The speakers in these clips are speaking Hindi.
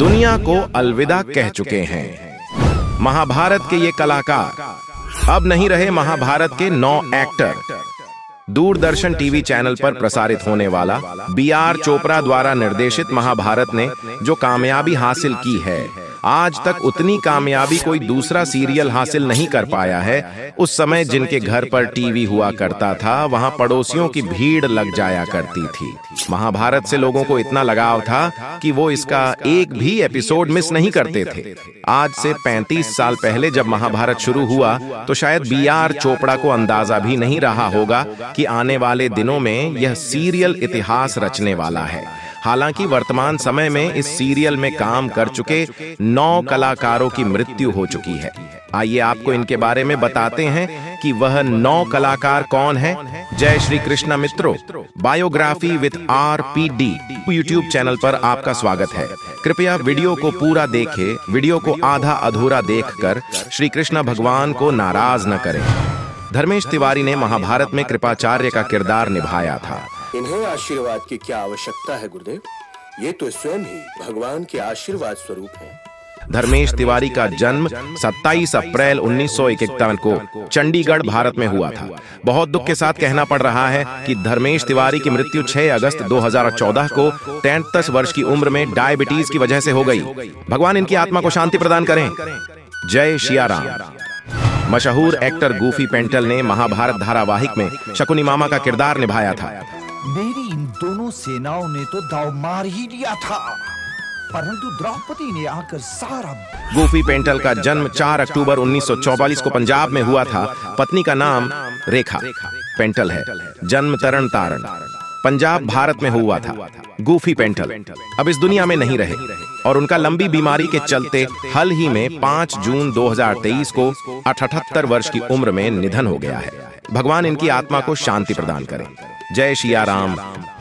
दुनिया को अलविदा कह चुके हैं महाभारत के ये कलाकार अब नहीं रहे महाभारत के नौ एक्टर दूरदर्शन टीवी चैनल पर प्रसारित होने वाला बी आर चोपड़ा द्वारा निर्देशित महाभारत ने जो कामयाबी हासिल की है आज तक उतनी कामयाबी कोई दूसरा सीरियल हासिल नहीं कर पाया है उस समय जिनके घर पर टीवी हुआ करता था वहाँ पड़ोसियों की भीड़ लग जाया करती थी महाभारत से लोगों को इतना लगाव था कि वो इसका एक भी एपिसोड मिस नहीं करते थे आज से 35 साल पहले जब महाभारत शुरू हुआ तो शायद बी तो आर चोपड़ा को अंदाजा भी नहीं रहा होगा कि आने वाले दिनों में यह सीरियल इतिहास रचने वाला है हालांकि वर्तमान समय में इस सीरियल में काम कर चुके नौ कलाकारों की मृत्यु हो चुकी है आइए आपको इनके बारे में बताते हैं कि वह नौ कलाकार कौन हैं। जय श्री कृष्णा मित्रों biography with R P D YouTube channel पर आपका स्वागत है कृपया वीडियो को पूरा देखे वीडियो को आधा अधूरा देखकर श्री कृष्ण भगवान को नाराज न करें धर्मेश तिवारी ने महाभारत में कृपाचार्य का किरदार निभाया था इन्हें आशीर्वाद की क्या आवश्यकता है गुरुदेव ये तो स्वयं ही भगवान के आशीर्वाद स्वरूप है धर्मेश तिवारी का जन्म 27 अप्रैल उन्नीस को चंडीगढ़ भारत में हुआ था बहुत दुख के साथ कहना पड़ रहा है कि धर्मेश तिवारी की मृत्यु 6 अगस्त 2014 को तैतीस वर्ष की उम्र में डायबिटीज की वजह से हो गई भगवान इनकी आत्मा को शांति प्रदान करें जय शियाराम मशहूर एक्टर गूफी पेंटल ने महाभारत धारावाहिक में शकुनी मामा का किरदार निभाया था मेरी इन दोनों सेनाओं ने तो दाव मार ही लिया था परंतु द्रौपदी ने आकर सारा गोपी पेंटल का जन्म 4 अक्टूबर 1944 को पंजाब में हुआ था पत्नी का नाम रेखा पेंटल है जन्म तरण तारण पंजाब भारत में हुआ था गोफी पेंटल अब इस दुनिया में नहीं रहे और उनका लंबी बीमारी के चलते हाल ही में 5 जून 2023 को अठहत्तर वर्ष की उम्र में निधन हो गया है भगवान इनकी आत्मा को शांति प्रदान करें जय शिया राम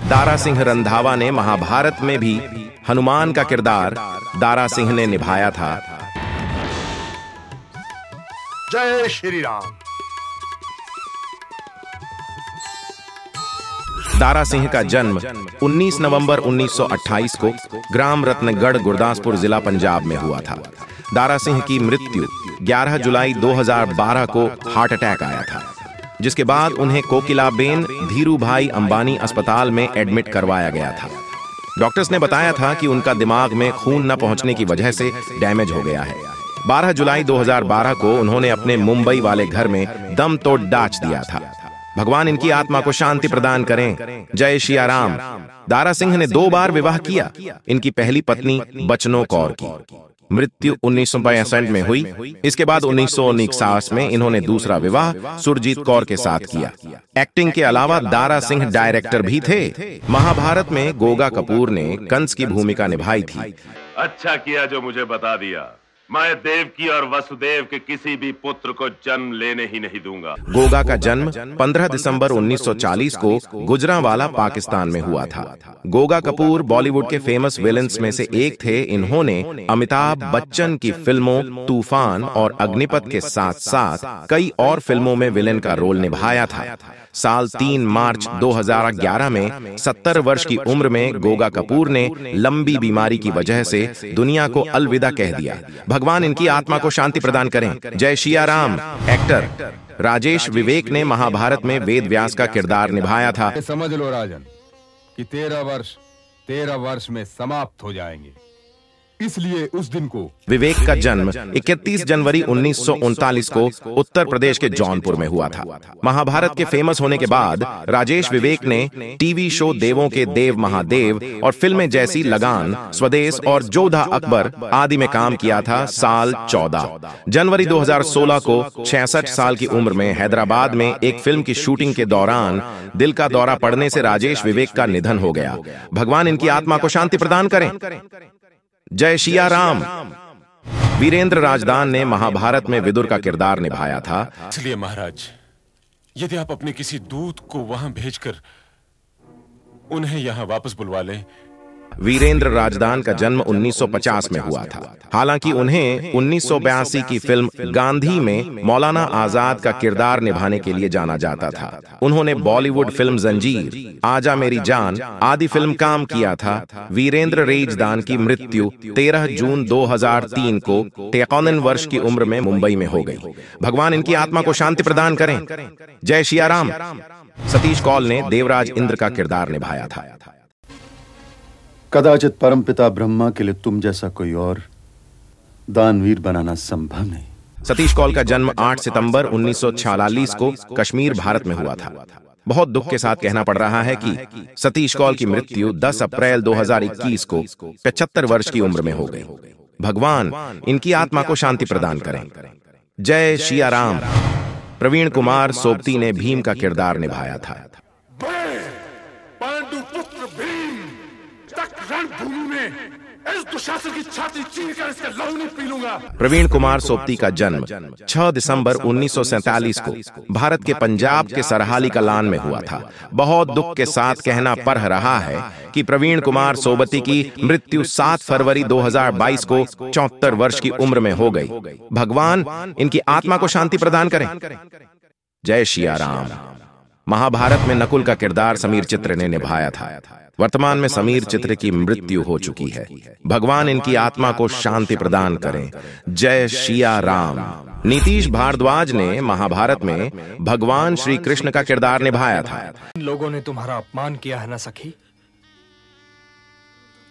दारा सिंह रंधावा ने महाभारत में भी हनुमान का किरदार दारा सिंह ने निभाया था जय श्री राम दारा सिंह का जन्म 19 नवंबर 1928 को ग्राम रत्नगढ़ गुरदासपुर जिला पंजाब में हुआ था दारा सिंह की मृत्यु 11 जुलाई 2012 को हार्ट अटैक आया था जिसके बाद उन्हें कोकिलाबेन धीरू भाई अंबानी अस्पताल में एडमिट करवाया गया था डॉक्टर्स ने बताया था कि उनका दिमाग में खून न पहुंचने की वजह से डैमेज हो गया है 12 जुलाई 2012 को उन्होंने अपने मुंबई वाले घर में दम तोड़ डाच दिया था भगवान इनकी आत्मा को शांति प्रदान करें जय शिया राम दारा सिंह ने दो बार विवाह किया इनकी पहली पत्नी बचनो कौर की मृत्यु उन्नीस में हुई इसके बाद उन्नीस में इन्होंने दूसरा विवाह सुरजीत कौर के साथ किया एक्टिंग के अलावा दारा सिंह डायरेक्टर भी थे महाभारत में गोगा कपूर ने कंस की भूमिका निभाई थी अच्छा किया जो मुझे बता दिया मैं देवकी और वसुदेव के किसी भी पुत्र को जन्म लेने ही नहीं दूंगा गोगा का जन्म 15 दिसंबर 1940 को गुजरावाला पाकिस्तान में हुआ था गोगा कपूर बॉलीवुड के फेमस विलन्स में से एक थे इन्होंने अमिताभ बच्चन की फिल्मों तूफान और अग्निपथ के साथ साथ कई और फिल्मों में विलेन का रोल निभाया था साल 3 मार्च 2011 में 70 वर्ष की उम्र में गोगा कपूर ने लंबी बीमारी की वजह से दुनिया को अलविदा कह दिया भगवान इनकी आत्मा को शांति प्रदान करें जय शिया राम एक्टर राजेश विवेक ने महाभारत में वेद व्यास का किरदार निभाया था समझ लो राजन कि तेरह वर्ष तेरह वर्ष में समाप्त हो जाएंगे इसलिए उस दिन को विवेक का जन्म 31 जनवरी उन्नीस को उत्तर प्रदेश के जौनपुर में हुआ था महाभारत के फेमस होने के बाद राजेश विवेक ने टीवी शो देवों के देव महादेव और फिल्में जैसी लगान स्वदेश और जोधा अकबर आदि में काम किया था साल 14 जनवरी 2016 को छियासठ साल की उम्र में हैदराबाद में एक फिल्म की शूटिंग के दौरान दिल का दौरा पड़ने से राजेश विवेक का निधन हो गया भगवान इनकी आत्मा को शांति प्रदान करें जय शिया राम वीरेंद्र राजदान ने महाभारत में विदुर का किरदार निभाया था इसलिए महाराज यदि आप अपने किसी दूत को वहां भेजकर उन्हें यहां वापस बुलवा लें वीरेंद्र राजदान का जन्म 1950 में हुआ था हालांकि उन्हें उन्नीस की फिल्म गांधी में मौलाना आजाद का किरदार निभाने के लिए जाना जाता था उन्होंने बॉलीवुड फिल्म जंजीर आजा मेरी जान आदि फिल्म काम किया था वीरेंद्र रेजदान की मृत्यु 13 जून 2003 को तेकौन वर्ष की उम्र में मुंबई में हो गई भगवान इनकी आत्मा को शांति प्रदान करें जय शिया सतीश कौल ने देवराज इंद्र का किरदार निभाया था कदाचित परमपिता ब्रह्मा के लिए तुम जैसा कोई और दानवीर बनाना संभव नहीं सतीश कॉल का जन्म 8 सितंबर 1946 को कश्मीर भारत में हुआ था बहुत दुख के साथ कहना पड़ रहा है कि सतीश कॉल की मृत्यु 10 अप्रैल 2021 को पचहत्तर वर्ष की उम्र में हो गई भगवान इनकी आत्मा को शांति प्रदान करें जय शिया राम प्रवीण कुमार सोपती ने भीम का किरदार निभाया था प्रवीण कुमार सोपती का जन्म 6 दिसंबर 1947 को भारत के पंजाब के सरहाली कलान में हुआ था बहुत दुख के साथ कहना पड़ रहा है कि प्रवीण कुमार सोबती की मृत्यु 7 फरवरी 2022 को चौहत्तर वर्ष की उम्र में हो गई भगवान इनकी आत्मा को शांति प्रदान करें जय शिया राम महाभारत में नकुल का किरदार समीर चित्र ने निभाया था वर्तमान में समीर चित्र की मृत्यु हो चुकी है भगवान इनकी आत्मा को शांति प्रदान करें जय शिया राम नीतीश भारद्वाज ने महाभारत में भगवान श्री कृष्ण का किरदार निभाया था इन लोगों ने तुम्हारा अपमान किया है ना सखी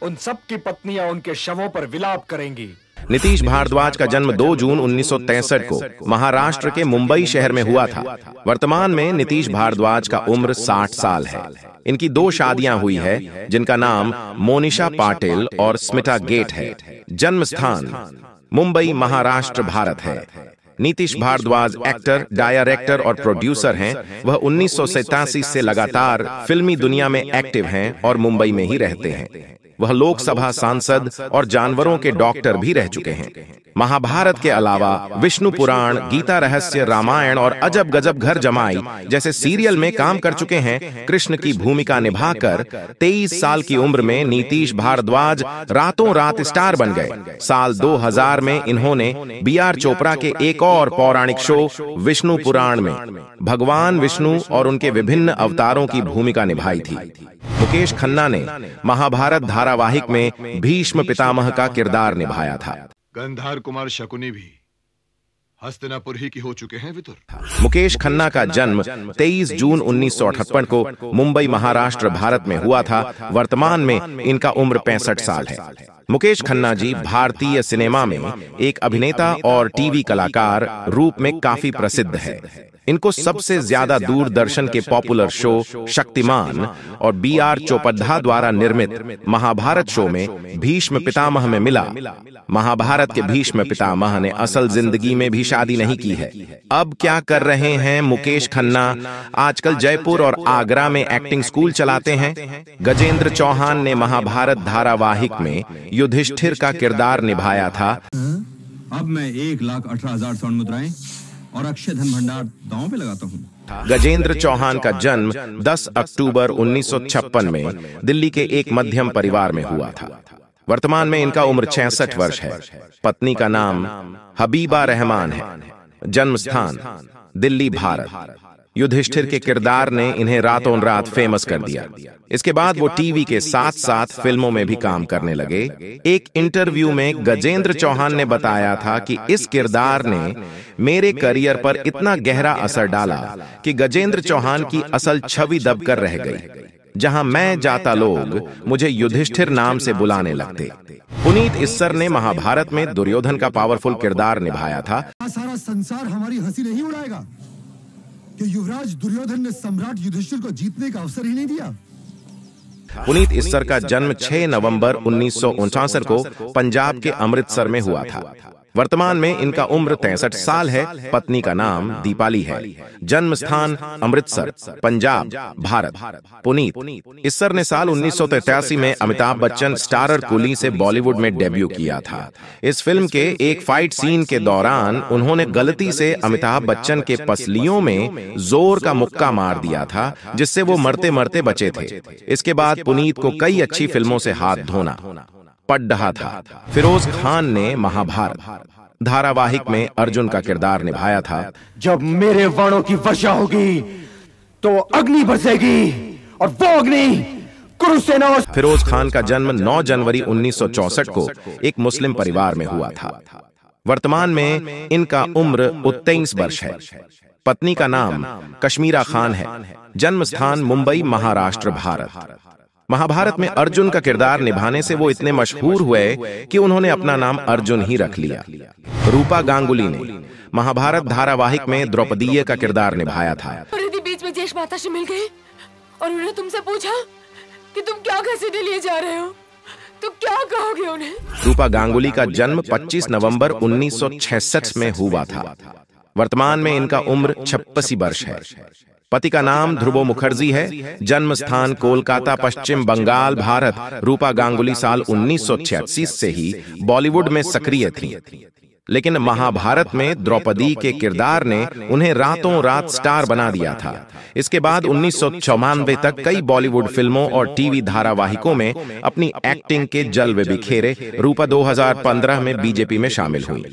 उन सब की पत्नियां उनके शवों पर विलाप करेंगी नीतीश भारद्वाज का जन्म 2 जून 1963 को महाराष्ट्र के मुंबई शहर में हुआ था वर्तमान में नीतीश भारद्वाज का उम्र 60 साल है इनकी दो शादियां हुई है जिनका नाम मोनिशा पाटिल और स्मिता गेट है जन्म स्थान मुंबई महाराष्ट्र भारत है नीतीश भारद्वाज एक्टर डायरेक्टर और प्रोड्यूसर हैं वह उन्नीस से लगातार फिल्मी दुनिया में एक्टिव हैं और मुंबई में ही रहते हैं वह लोकसभा सांसद और जानवरों के डॉक्टर भी रह चुके हैं महाभारत के अलावा विष्णु पुराण गीता रहस्य रामायण और अजब गजब घर जमाई जैसे सीरियल में काम कर चुके हैं कृष्ण की भूमिका निभाकर 23 साल की उम्र में नीतीश भारद्वाज रातों रात स्टार बन गए साल 2000 में इन्होंने बी आर चोपड़ा के एक और पौराणिक शो विष्णु पुराण में भगवान विष्णु और उनके विभिन्न अवतारों की भूमिका निभाई थी मुकेश खन्ना ने महाभारत धारा धारावाहिक में भीष्म पितामह का किरदार निभाया था गंधार कुमार शकुनी भी हस्तनापुर ही की हो चुके हैं वितुर। मुकेश खन्ना का जन्म 23 जून उन्नीस को मुंबई महाराष्ट्र भारत में हुआ था वर्तमान में इनका उम्र पैंसठ साल है मुकेश खन्ना जी भारतीय सिनेमा में एक अभिनेता और टीवी कलाकार रूप में काफी प्रसिद्ध है इनको सबसे ज्यादा दूरदर्शन के पॉपुलर शो शक्तिमान और बी आर चोपद्धा द्वारा निर्मित महाभारत शो में भीष्म पितामह में मिला महाभारत के भीष्म पितामह ने असल जिंदगी में भी शादी नहीं की है अब क्या कर रहे हैं मुकेश खन्ना आजकल जयपुर और आगरा में एक्टिंग स्कूल चलाते हैं गजेंद्र चौहान ने महाभारत धारावाहिक में युधिष्ठिर का किरदार निभाया था अब मैं एक लाख अठारह हजार स्वर्ण मुद्राएं और अक्षय धन भंडार गाँव पे लगाता हूँ गजेंद्र चौहान का जन्म 10 अक्टूबर 1956 में दिल्ली के एक मध्यम परिवार में हुआ था वर्तमान में इनका उम्र छसठ वर्ष है पत्नी का नाम हबीबा रहमान है जन्म स्थान दिल्ली भारत युधिष्ठिर के किरदार ने इन्हें रातों रात फेमस कर दिया इसके बाद वो टीवी के साथ साथ फिल्मों में भी काम करने लगे एक इंटरव्यू में गजेंद्र चौहान ने बताया था कि इस किरदार ने मेरे करियर पर इतना गहरा असर डाला कि गजेंद्र चौहान की असल छवि दबकर रह गई जहां मैं जाता लोग मुझे युधिष्ठिर नाम से बुलाने लगते पुनीत इस्सर ने महाभारत में दुर्योधन का पावरफुल किरदार निभाया था सारा संसार हमारी हंसी नहीं उड़ाएगा कि युवराज दुर्योधन ने सम्राट युधिष्ठिर को जीतने का अवसर ही नहीं दिया पुनीत ईश्वर का जन्म 6 नवंबर उन्नीस को पंजाब के अमृतसर में हुआ था वर्तमान में इनका उम्र तैसठ साल है पत्नी का नाम दीपाली है जन्म स्थान अमृतसर पंजाब भारत पुनीत इस्सर ने साल उन्नीस में अमिताभ बच्चन स्टारर कुली से बॉलीवुड में डेब्यू किया था इस फिल्म के एक फाइट सीन के दौरान उन्होंने गलती से अमिताभ बच्चन के पसलियों में जोर का मुक्का मार दिया था जिससे वो मरते मरते बचे थे इसके बाद पुनीत को कई अच्छी फिल्मों से हाथ धोना पढ़ रहा था फिरोज खान ने महाभारत धारावाहिक में अर्जुन का किरदार निभाया था जब मेरे वर्णों की वर्षा होगी तो अग्नि बरसेगी और वो अग्नि फिरोज खान का जन्म 9 जनवरी 1964 को एक मुस्लिम परिवार में हुआ था वर्तमान में इनका उम्र उत्तेईस वर्ष है पत्नी का नाम कश्मीरा खान है जन्म स्थान मुंबई महाराष्ट्र भारत महाभारत में अर्जुन का किरदार निभाने से वो इतने मशहूर हुए कि उन्होंने अपना नाम अर्जुन ही रख लिया रूपा गांगुली ने महाभारत धारावाहिक में द्रौपदीय का किरदार निभाया था बीच में जेश माता से मिल गयी और उन्होंने तुमसे पूछा कि तुम क्या ऐसी लिए जा रहे हो तो क्या कहोगे उन्हें रूपा गांगुली का जन्म 25 नवंबर 1966 में हुआ था वर्तमान में इनका उम्र छप्पसी वर्ष है पति का नाम ध्रुवो मुखर्जी है जन्म स्थान कोलकाता पश्चिम बंगाल भारत रूपा गांगुली साल उन्नीस से ही बॉलीवुड में सक्रिय थी लेकिन महाभारत में द्रौपदी के किरदार ने उन्हें रातों रात स्टार बना दिया था इसके बाद उन्नीस तक कई बॉलीवुड फिल्मों और टीवी धारावाहिकों में अपनी एक्टिंग के जलवे बिखेरे रूपा 2015 में बीजेपी में शामिल हुई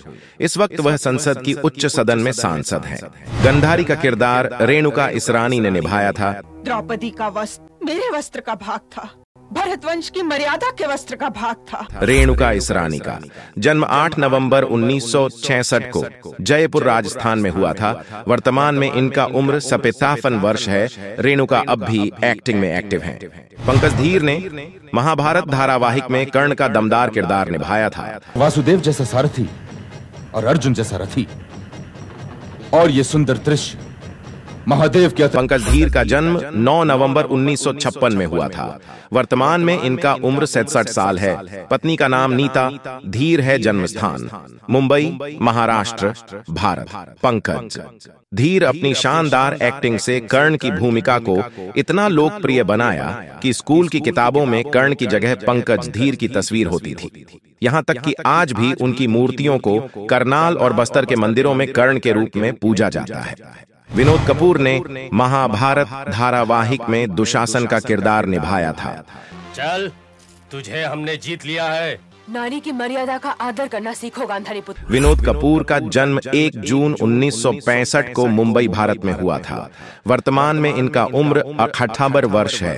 इस वक्त वह संसद की उच्च सदन में सांसद हैं। गंधारी का किरदार रेणुका इसरानी ने निभाया था द्रौपदी का वस्त्र मेरे वस्त्र का भाग था भरत वंश की मर्यादा के वस्त्र का भाग था रेणुका इसरानी का जन्म 8 नवंबर 1966 को जयपुर राजस्थान में हुआ था वर्तमान में इनका उम्र सपेतावन वर्ष है रेणुका अब भी एक्टिंग में एक्टिव हैं। पंकज धीर ने महाभारत धारावाहिक में कर्ण का दमदार किरदार निभाया था वासुदेव जैसा सारथी और अर्जुन जैसा रथी और ये सुंदर दृश्य महादेव के पंकज धीर का जन्म 9 नवंबर 1956 में हुआ था वर्तमान में इनका उम्र सड़सठ साल है पत्नी का नाम नीता धीर है जन्म स्थान मुंबई महाराष्ट्र भारत पंकज धीर अपनी शानदार एक्टिंग से कर्ण की भूमिका को इतना लोकप्रिय बनाया कि स्कूल की किताबों में कर्ण की जगह पंकज धीर की तस्वीर होती थी यहाँ तक कि आज भी उनकी मूर्तियों को करनाल और बस्तर के मंदिरों में कर्ण के रूप में पूजा जाता है विनोद कपूर ने महाभारत धारावाहिक में दुशासन का किरदार निभाया था चल तुझे हमने जीत लिया है नारी की मर्यादा का आदर करना सीखो गांधारी पुत्र विनोद कपूर का जन्म 1 जून 1965 को मुंबई भारत में हुआ था वर्तमान में इनका उम्र अठावर वर्ष है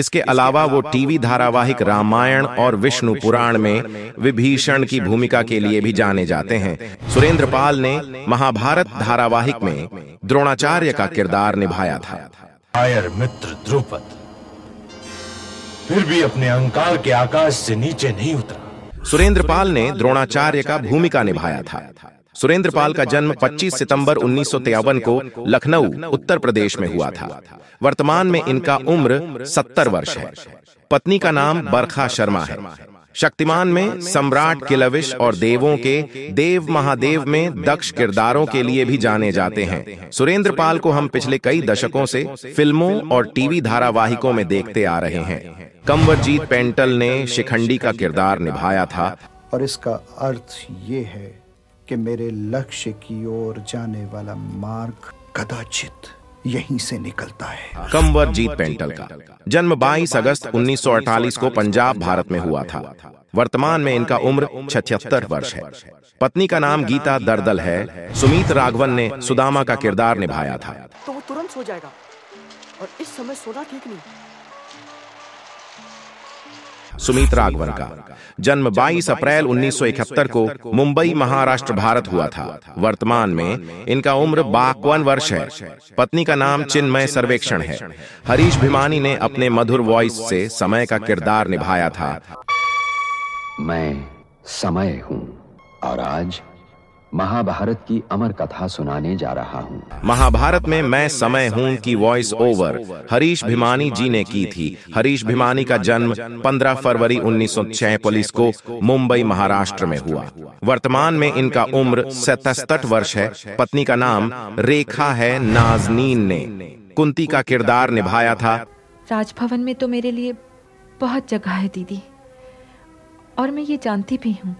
इसके अलावा वो टीवी धारावाहिक रामायण और विष्णु पुराण में विभीषण की भूमिका के लिए भी जाने जाते हैं सुरेंद्र पाल ने महाभारत धारावाहिक में द्रोणाचार्य का किरदार निभाया था आयर मित्र द्रुपद फिर भी अपने अंकार के आकाश से नीचे नहीं उतरा सुरेंद्र पाल ने द्रोणाचार्य का भूमिका निभाया था सुरेंद्र पाल का जन्म 25 सितंबर उन्नीस को लखनऊ उत्तर प्रदेश में हुआ था वर्तमान में इनका उम्र 70 वर्ष है पत्नी का नाम बरखा शर्मा है शक्तिमान में सम्राट किलविश और देवों के देव महादेव में दक्ष किरदारों के लिए भी जाने जाते हैं सुरेंद्र पाल को हम पिछले कई दशकों से फिल्मों और टीवी धारावाहिकों में देखते आ रहे हैं कंवरजीत पेंटल ने शिखंडी का किरदार निभाया था और इसका अर्थ ये है कि मेरे लक्ष्य की ओर जाने वाला मार्ग कदाचित यहीं से निकलता है कंवर जीत पेंटल का जन्म 22 अगस्त 1948 को पंजाब भारत में हुआ था वर्तमान में इनका उम्र छिहत्तर वर्ष है पत्नी का नाम गीता दर्दल है सुमित राघवन ने सुदामा का किरदार निभाया था तो वो तुरंत सो जाएगा और इस समय सोना ठीक नहीं सुमित राघवन का जन्म 22 अप्रैल 1971 को मुंबई महाराष्ट्र भारत हुआ था वर्तमान में इनका उम्र बावन वर्ष है पत्नी का नाम चिन्मय सर्वेक्षण है हरीश भिमानी ने अपने मधुर वॉइस से समय का किरदार निभाया था मैं समय हूँ और आज महाभारत की अमर कथा सुनाने जा रहा हूँ महाभारत में मैं समय हूँ की वॉइस ओवर हरीश भिमानी जी ने की थी हरीश भिमानी का जन्म 15 फरवरी पुलिस को मुंबई महाराष्ट्र में हुआ वर्तमान में इनका उम्र सतसठ वर्ष है पत्नी का नाम रेखा है नाजनीन ने कुंती का किरदार निभाया था राजभवन में तो मेरे लिए बहुत जगह है दीदी और मैं ये जानती भी हूँ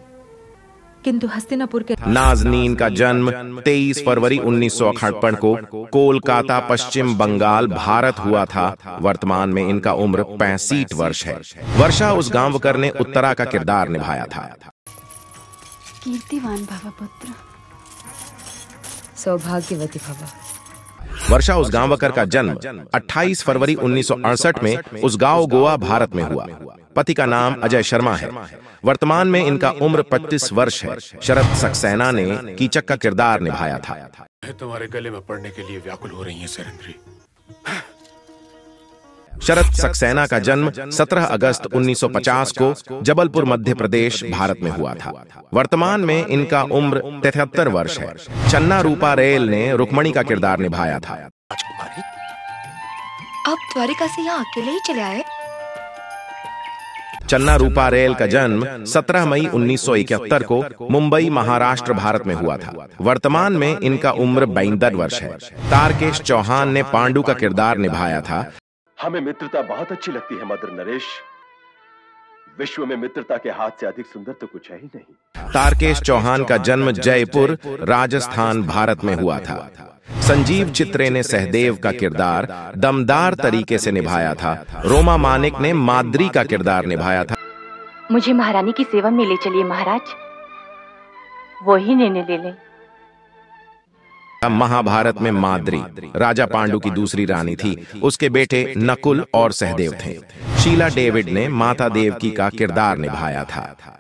किंतु हस्तिनापुर के नाजनीन का जन्म 23 फरवरी उन्नीस को कोलकाता पश्चिम बंगाल भारत हुआ था वर्तमान में इनका उम्र पैंसठ वर्ष है वर्षा उस गांवकर ने उत्तरा का किरदार निभाया था कीर्तिवान भावा पुत्र सौभाग्यवती भावा वर्षा उस गांवकर का जन्म 28 फरवरी उन्नीस में उस गांव गोवा भारत में हुआ पति का नाम अजय शर्मा है वर्तमान में इनका उम्र 25 वर्ष है शरद सक्सेना ने कीचक का किरदार निभाया था तुम्हारे गले में पड़ने के लिए व्याकुल हो रही है सरेंद्री शरद सक्सेना का जन्म 17 अगस्त 1950 को जबलपुर मध्य प्रदेश भारत में हुआ था वर्तमान में इनका उम्र तिहत्तर वर्ष है चन्ना रूपा रेल ने रुक्मणी का किरदार निभाया था अब द्वारिका से यहाँ अकेले ही चले आए चन्ना रूपा रेल का जन्म 17 मई 1971 को मुंबई महाराष्ट्र भारत में हुआ था वर्तमान में इनका उम्र बैंदर वर्ष है तारकेश चौहान ने पांडु का किरदार निभाया था हमें मित्रता बहुत अच्छी लगती है मदर नरेश विश्व में मित्रता के हाथ से अधिक सुंदर तो कुछ है ही नहीं तारकेश चौहान का जन्म जयपुर राजस्थान भारत में हुआ था संजीव चित्रे ने सहदेव का किरदार दमदार तरीके से निभाया था रोमा मानिक ने माद्री का किरदार निभाया था मुझे महारानी की सेवा में ले चलिए महाराज वो ही निर्णय ले लें महाभारत में माद्री राजा पांडु की दूसरी रानी थी उसके बेटे नकुल और सहदेव थे शीला डेविड ने माता देवकी का किरदार निभाया था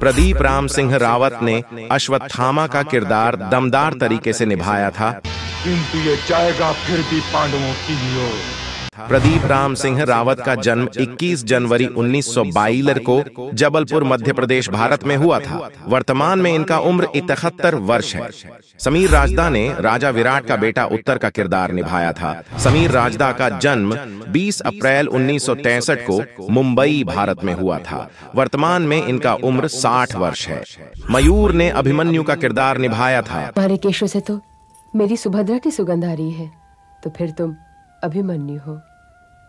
प्रदीप राम सिंह रावत ने अश्वत्थामा का किरदार दमदार तरीके से निभाया था किंतु ये चाहेगा फिर भी पांडवों की ओर प्रदीप राम सिंह रावत का जन्म 21 जनवरी उन्नीस को जबलपुर मध्य प्रदेश भारत में हुआ था वर्तमान में इनका उम्र इकहत्तर वर्ष है समीर राजदा ने राजा विराट का बेटा उत्तर का किरदार निभाया था समीर राजदा का जन्म 20 अप्रैल उन्नीस को मुंबई भारत में हुआ था वर्तमान में इनका उम्र 60 वर्ष है मयूर ने अभिमन्यु का किरदार निभाया था हमारे केशों से तो मेरी सुभद्रा की सुगंध आ रही है तो फिर तुम अभिमन्यु हो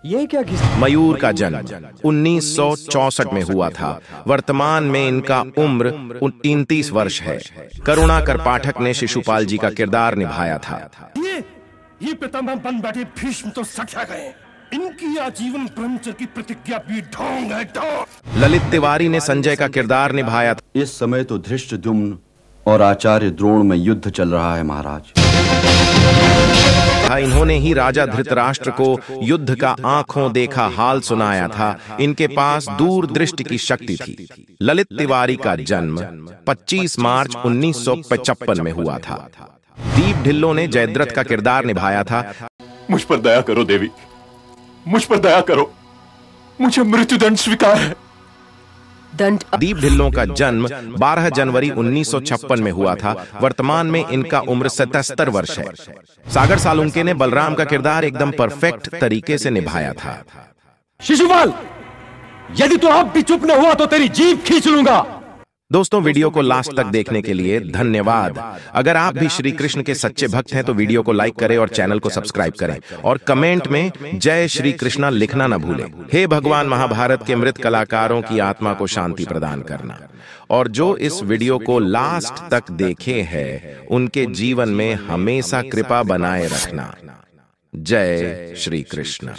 ये क्या मयूर का जन्म उन्नीस में हुआ था वर्तमान में इनका उम्र तीस वर्ष है करुणा कर पाठक ने शिशुपाल जी का किरदार निभाया था ये ये पितामह बन बैठे भीष्म तो सख्या गए इनकी आजीवन ब्रह्मचर्य की प्रतिज्ञा भी ढोंग है ललित तिवारी ने संजय का किरदार निभाया था इस समय तो धृष्ट और आचार्य द्रोण में युद्ध चल रहा है महाराज था इन्होंने ही राजा धृतराष्ट्र को युद्ध का आंखों देखा हाल सुनाया था इनके पास दूर दृष्टि की शक्ति थी ललित तिवारी का जन्म 25 मार्च उन्नीस में हुआ था दीप ढिल्लो ने जयद्रथ का किरदार निभाया था मुझ पर दया करो देवी मुझ पर दया करो मुझे मृत्युदंड स्वीकार है दंड दीप ढिल्लों का जन्म 12 जनवरी 1956 में हुआ था वर्तमान में इनका उम्र सतहत्तर वर्ष है सागर सालुंके ने बलराम का किरदार एकदम परफेक्ट तरीके से निभाया था शिशुपाल यदि तो आप भी चुप न हुआ तो तेरी जीप खींच लूंगा दोस्तों वीडियो को लास्ट तक देखने के लिए धन्यवाद अगर आप भी श्री कृष्ण के सच्चे भक्त हैं तो वीडियो को लाइक तो करें और चैनल को सब्सक्राइब करें और कमेंट में जय श्री कृष्णा लिखना न भूलें हे भगवान महाभारत के मृत कलाकारों की आत्मा को शांति प्रदान करना और जो इस वीडियो को लास्ट तक देखे है उनके जीवन में हमेशा कृपा बनाए रखना जय श्री कृष्ण